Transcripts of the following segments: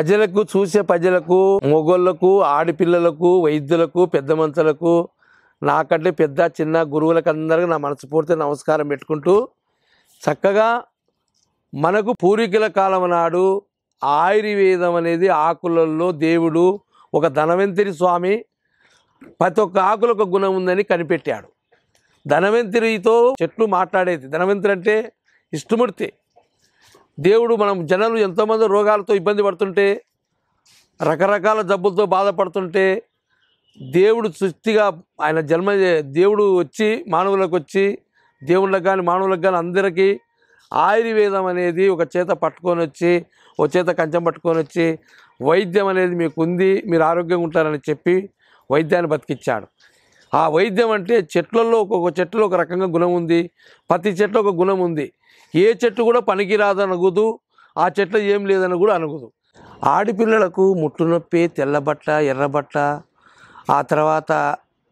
ప్రజలకు చూసే ప్రజలకు మొగోళ్ళకు ఆడపిల్లలకు వైద్యులకు పెద్ద మనుషులకు నాకంటే పెద్ద చిన్న గురువులకు అందరికీ నా మనస్ఫూర్తి నమస్కారం పెట్టుకుంటూ చక్కగా మనకు పూర్వీకుల కాలం నాడు ఆయుర్వేదం అనేది ఆకులలో దేవుడు ఒక ధనవంతిరి స్వామి ప్రతి ఒక్క ఆకులు ఒక గుణం ఉందని కనిపెట్టాడు ధనవంతిరితో చెట్లు మాట్లాడేది ధనవంతుడు అంటే ఇష్టమూర్తి దేవుడు మనం జనాలు ఎంతోమంది రోగాలతో ఇబ్బంది పడుతుంటే రకరకాల జబ్బులతో బాధపడుతుంటే దేవుడు సృష్టిగా ఆయన జన్మ దేవుడు వచ్చి మానవులకు వచ్చి దేవుళ్ళకు కానీ మానవులకు కానీ అందరికీ ఆయుర్వేదం అనేది ఒక చేత పట్టుకొని వచ్చి ఒక చేత కంచం పట్టుకొని వచ్చి వైద్యం అనేది మీకు ఉంది మీరు ఆరోగ్యంగా ఉంటారని చెప్పి వైద్యాన్ని బతికిచ్చాడు ఆ వైద్యం అంటే చెట్లలో ఒక్కొక్క చెట్టులో ఒక రకంగా గుణం ఉంది ప్రతి చెట్లు ఒక గుణం ఉంది ఏ చెట్టు కూడా పనికిరాదనగదు ఆ చెట్లు ఏం లేదని కూడా అనగదు ఆడపిల్లలకు ముట్టు నొప్పి తెల్లబట్ట ఎర్రబట్ట ఆ తర్వాత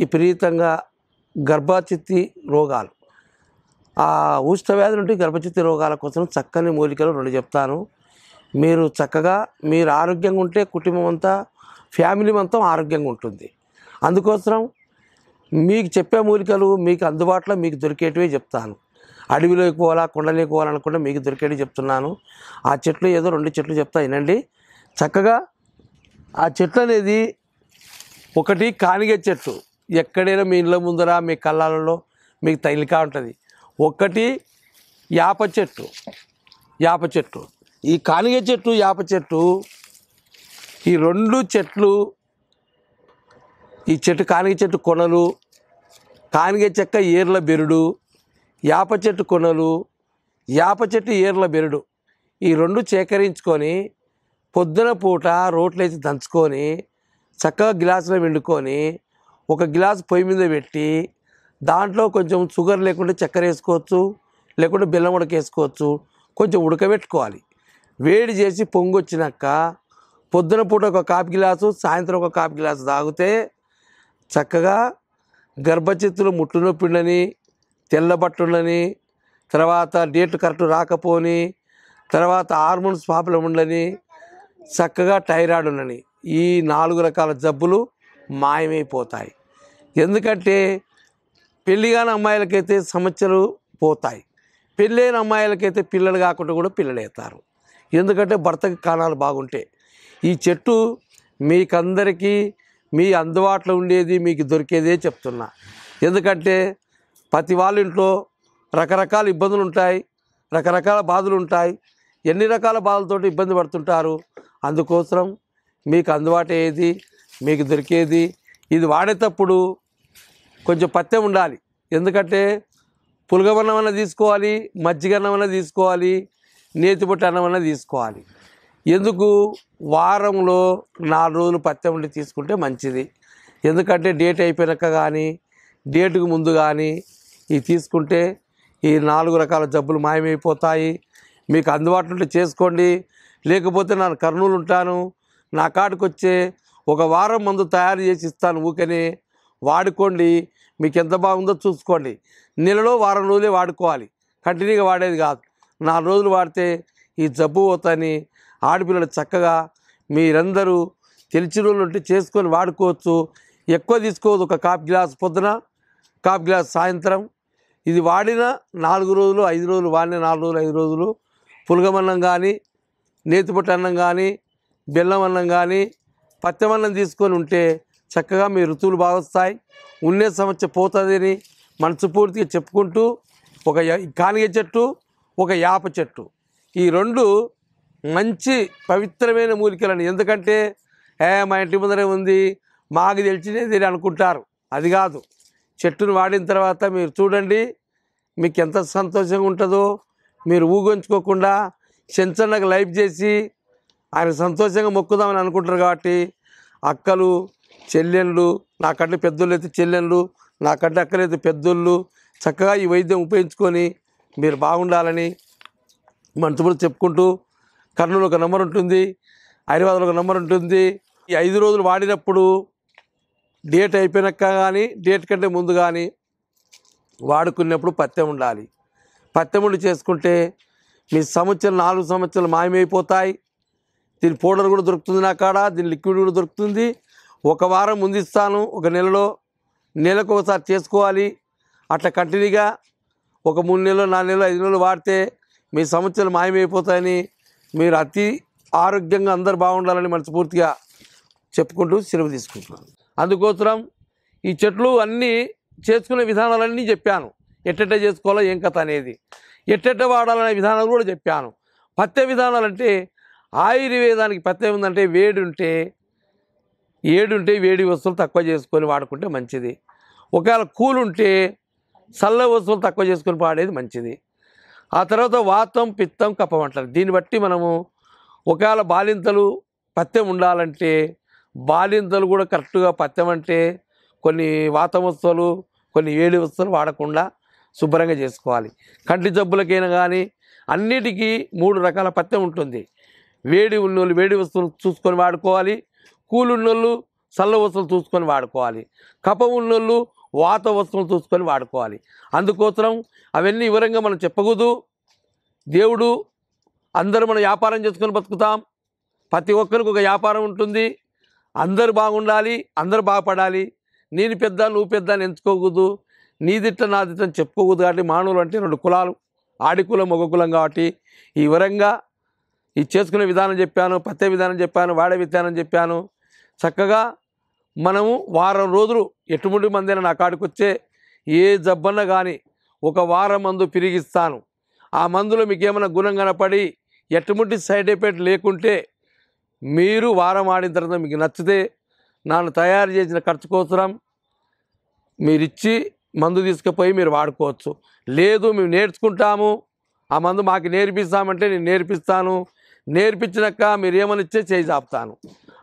విపరీతంగా గర్భచిత్తి రోగాలు ఆ ఉష్ణ వ్యాధి నుండి గర్భచిత్తి రోగాల కోసం చక్కని మూలికలు రెండు చెప్తాను మీరు చక్కగా మీరు ఆరోగ్యంగా ఉంటే కుటుంబం అంతా ఫ్యామిలీ మొత్తం ఆరోగ్యంగా ఉంటుంది అందుకోసం మీకు చెప్పే మూలికలు మీకు అందుబాటులో మీకు దొరికేటివే చెప్తాను అడవిలోకి పోవాలా కొండలోకి పోవాలనుకుంటే మీకు దొరికేది చెప్తున్నాను ఆ చెట్లు ఏదో రెండు చెట్లు చెప్తా వినండి చక్కగా ఆ చెట్లు అనేది ఒకటి కానిగ చెట్టు ఎక్కడైనా మీ ఇంట్లో ముందర మీ కళ్ళాలలో మీకు తైలికా ఉంటుంది ఒకటి యాప చెట్టు యాప చెట్టు ఈ కానిగ చెట్టు యాప చెట్టు ఈ రెండు చెట్లు ఈ చెట్టు కానిగ చెట్టు కొనలు కానిగ చెక్క ఏర్ల బెరుడు యాప చెట్టు కొనలు యాప చెట్టు ఏర్ల బెరడు ఈ రెండు సేకరించుకొని పొద్దున పూట రోట్లేసి దంచుకొని చక్కగా గ్లాసులో వండుకొని ఒక గ్లాసు పొయ్యి మీద పెట్టి దాంట్లో కొంచెం షుగర్ లేకుండా చక్కెర వేసుకోవచ్చు లేకుంటే బెల్లం ఉడకేసుకోవచ్చు కొంచెం ఉడకబెట్టుకోవాలి వేడి చేసి పొంగు వచ్చినాక పొద్దున పూట ఒక కాపు గ్లాసు సాయంత్రం ఒక కాపు గ్లాసు తాగితే చక్కగా గర్భచిత్తులు ముట్టు నొప్పిండని తెల్లబట్టుండని తర్వాత డేట్లు కరెక్ట్ రాకపోని తర్వాత హార్మోన్స్ ప్రాబ్లం ఉండని చక్కగా టైరాయిడ్ ఉండని ఈ నాలుగు రకాల జబ్బులు మాయమైపోతాయి ఎందుకంటే కాని అమ్మాయిలకైతే సమస్యలు పోతాయి పెళ్ళైన అమ్మాయిలకైతే పిల్లలు కాకుండా కూడా పిల్లలు అవుతారు ఎందుకంటే భర్తకి కాణాలు బాగుంటాయి ఈ చెట్టు మీకందరికీ మీ అందుబాటులో ఉండేది మీకు దొరికేదే చెప్తున్నా ఎందుకంటే ప్రతి వాళ్ళ ఇంట్లో రకరకాల ఇబ్బందులు ఉంటాయి రకరకాల బాధలు ఉంటాయి ఎన్ని రకాల బాధలతో ఇబ్బంది పడుతుంటారు అందుకోసం మీకు అందుబాటు ఏది మీకు దొరికేది ఇది వాడేటప్పుడు కొంచెం పత్యం ఉండాలి ఎందుకంటే పులగమన్నం అన్న తీసుకోవాలి మజ్జిగన్నం అన్న తీసుకోవాలి నేతిపొట్టి అన్నం అన్న తీసుకోవాలి ఎందుకు వారంలో నాలుగు రోజులు పత్యం ఉండి తీసుకుంటే మంచిది ఎందుకంటే డేట్ అయిపోయినాక కానీ డేటుకు ముందు కానీ ఇవి తీసుకుంటే ఈ నాలుగు రకాల జబ్బులు మాయమైపోతాయి మీకు అందుబాటులో చేసుకోండి లేకపోతే నేను కర్నూలు ఉంటాను నా కాడికి వచ్చే ఒక వారం మందు తయారు చేసి ఇస్తాను ఊకని వాడుకోండి మీకు ఎంత బాగుందో చూసుకోండి నెలలో వారం రోజులే వాడుకోవాలి కంటిన్యూగా వాడేది కాదు నాలుగు రోజులు వాడితే ఈ జబ్బు పోతాయని ఆడపిల్లలు చక్కగా మీరందరూ తెలిసిన రోజులు ఉంటే చేసుకొని వాడుకోవచ్చు ఎక్కువ తీసుకోవద్దు ఒక కాఫ్ గ్లాస్ పొద్దున కాఫ్ గ్లాస్ సాయంత్రం ఇది వాడిన నాలుగు రోజులు ఐదు రోజులు వాడిన నాలుగు రోజులు ఐదు రోజులు పులగమన్నం కానీ నేతిపట్టు అన్నం కానీ బెల్లం అన్నం కానీ పత్యమన్నం తీసుకొని ఉంటే చక్కగా మీ ఋతువులు బాగొస్తాయి ఉన్నే సమస్య పోతుందని మనసుపూర్తిగా చెప్పుకుంటూ ఒక కానిగ చెట్టు ఒక యాప చెట్టు ఈ రెండు మంచి పవిత్రమైన మూలికలని ఎందుకంటే ఏ మా ఇంటి ముందరే ఉంది మాకు తెలిసినది అనుకుంటారు అది కాదు చెట్టును వాడిన తర్వాత మీరు చూడండి మీకు ఎంత సంతోషంగా ఉంటుందో మీరు చిన్న చిన్నగా లైఫ్ చేసి ఆయన సంతోషంగా మొక్కుదామని అనుకుంటారు కాబట్టి అక్కలు చెల్లెళ్ళు నాకంటే పెద్దోళ్ళు అయితే చెల్లెళ్ళు నాకంటే అక్కలైతే పెద్దోళ్ళు చక్కగా ఈ వైద్యం ఉపయోగించుకొని మీరు బాగుండాలని మనసులో చెప్పుకుంటూ కర్నూలు ఒక నెంబర్ ఉంటుంది హైదరాబాద్లో ఒక నెంబర్ ఉంటుంది ఈ ఐదు రోజులు వాడినప్పుడు డేట్ అయిపోయినాక కానీ డేట్ కంటే ముందు కానీ వాడుకున్నప్పుడు పత్తె ఉండాలి పత్తెముళ్ళు చేసుకుంటే మీ సంవత్సరం నాలుగు సంవత్సరాలు మాయమైపోతాయి దీని పౌడర్ కూడా దొరుకుతుంది నా కాడ దీని లిక్విడ్ కూడా దొరుకుతుంది ఒక వారం ముందిస్తాను ఒక నెలలో నెలకు ఒకసారి చేసుకోవాలి అట్లా కంటిన్యూగా ఒక మూడు నెలలు నాలుగు నెలలు ఐదు నెలలు వాడితే మీ సమస్యలు మాయమైపోతాయని మీరు అతి ఆరోగ్యంగా అందరు బాగుండాలని మనస్ఫూర్తిగా చెప్పుకుంటూ సెలవు తీసుకుంటున్నాను అందుకోసం ఈ చెట్లు అన్నీ చేసుకునే విధానాలన్నీ చెప్పాను ఎట్టెట్ట చేసుకోవాలో ఏం కథ అనేది ఎట్టెట్ట వాడాలనే విధానాలు కూడా చెప్పాను పత్య విధానాలు అంటే ఆయుర్వేదానికి పత్యం ఉందంటే వేడి ఉంటే ఏడుంటే వేడి వస్తువులు తక్కువ చేసుకొని వాడుకుంటే మంచిది ఒకవేళ కూలుంటే చల్ల వస్తువులు తక్కువ చేసుకొని వాడేది మంచిది ఆ తర్వాత వాతం పిత్తం కప్పం అంటారు దీన్ని బట్టి మనము ఒకవేళ బాలింతలు పత్యం ఉండాలంటే బాలింతలు కూడా కరెక్ట్గా పత్యం అంటే కొన్ని వాతం వస్తువులు కొన్ని వేడి వస్తువులు వాడకుండా శుభ్రంగా చేసుకోవాలి కంటి జబ్బులకైనా కానీ అన్నిటికీ మూడు రకాల పత్తి ఉంటుంది వేడి ఉన్నోళ్ళు వేడి వస్తువులు చూసుకొని వాడుకోవాలి కూలు ఉన్నోళ్ళు చల్ల వస్తువులు చూసుకొని వాడుకోవాలి కప ఉన్నోళ్ళు వాత వస్తువులు చూసుకొని వాడుకోవాలి అందుకోసం అవన్నీ వివరంగా మనం చెప్పకూడదు దేవుడు అందరూ మనం వ్యాపారం చేసుకొని బతుకుతాం ప్రతి ఒక్కరికి ఒక వ్యాపారం ఉంటుంది అందరూ బాగుండాలి అందరూ బాగుపడాలి నేను పెద్ద నువ్వు పెద్ద అని ఎంచుకోకూడదు నీదిట్ట నాదిట్టని అని చెప్పుకోకూడదు కాబట్టి మానవులు అంటే రెండు కులాలు ఆడి కులం మగ కులం కాబట్టి ఈ వివరంగా ఈ చేసుకునే విధానం చెప్పాను పత్తి విధానం చెప్పాను వాడే విధానం చెప్పాను చక్కగా మనము వారం రోజులు ఎటువంటి మందైనా నా కాడికి వచ్చే ఏ జబ్బన్న కానీ ఒక వారం మందు పిరిగిస్తాను ఆ మందులో మీకు ఏమైనా గుణం కనపడి ఎటువంటి సైడ్ ఎఫెక్ట్ లేకుంటే మీరు వారం ఆడిన తర్వాత మీకు నచ్చితే నన్ను తయారు చేసిన ఖర్చు కోసం మీరిచ్చి మందు తీసుకుపోయి మీరు వాడుకోవచ్చు లేదు మేము నేర్చుకుంటాము ఆ మందు మాకు నేర్పిస్తామంటే నేను నేర్పిస్తాను నేర్పించినాక మీరేమనిచ్చే చేయి చాపుతాను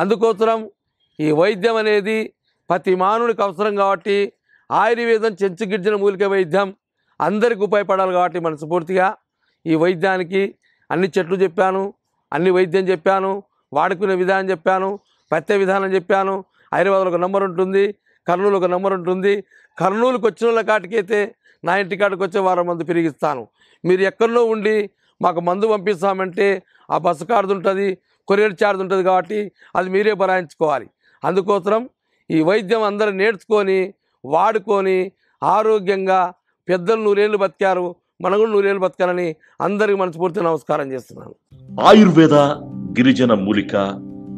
అందుకోసం ఈ వైద్యం అనేది ప్రతి మానవుడికి అవసరం కాబట్టి ఆయుర్వేదం గిడ్జన మూలిక వైద్యం అందరికి ఉపయోగపడాలి కాబట్టి మనస్ఫూర్తిగా ఈ వైద్యానికి అన్ని చెట్లు చెప్పాను అన్ని వైద్యం చెప్పాను వాడుకునే విధానం చెప్పాను పత్తే విధానం చెప్పాను హైదరాబాద్లో ఒక నెంబర్ ఉంటుంది కర్నూలు ఒక నెంబర్ ఉంటుంది కర్నూలుకి వచ్చిన వాళ్ళ కాటికైతే నా ఇంటి కాడికి వచ్చే వారం మందు పెరిగిస్తాను మీరు ఎక్కడో ఉండి మాకు మందు పంపిస్తామంటే ఆ బస్సు కార్డు ఉంటుంది కొరియర్ ఛార్జ్ ఉంటుంది కాబట్టి అది మీరే భరాయించుకోవాలి అందుకోసం ఈ వైద్యం అందరూ నేర్చుకొని వాడుకొని ఆరోగ్యంగా పెద్దలు నూరేళ్ళు బతికారు మనగుడు నూరేళ్ళు బతకాలని అందరికీ మనస్ఫూర్తి నమస్కారం చేస్తున్నాను ఆయుర్వేద గిరిజన మూలిక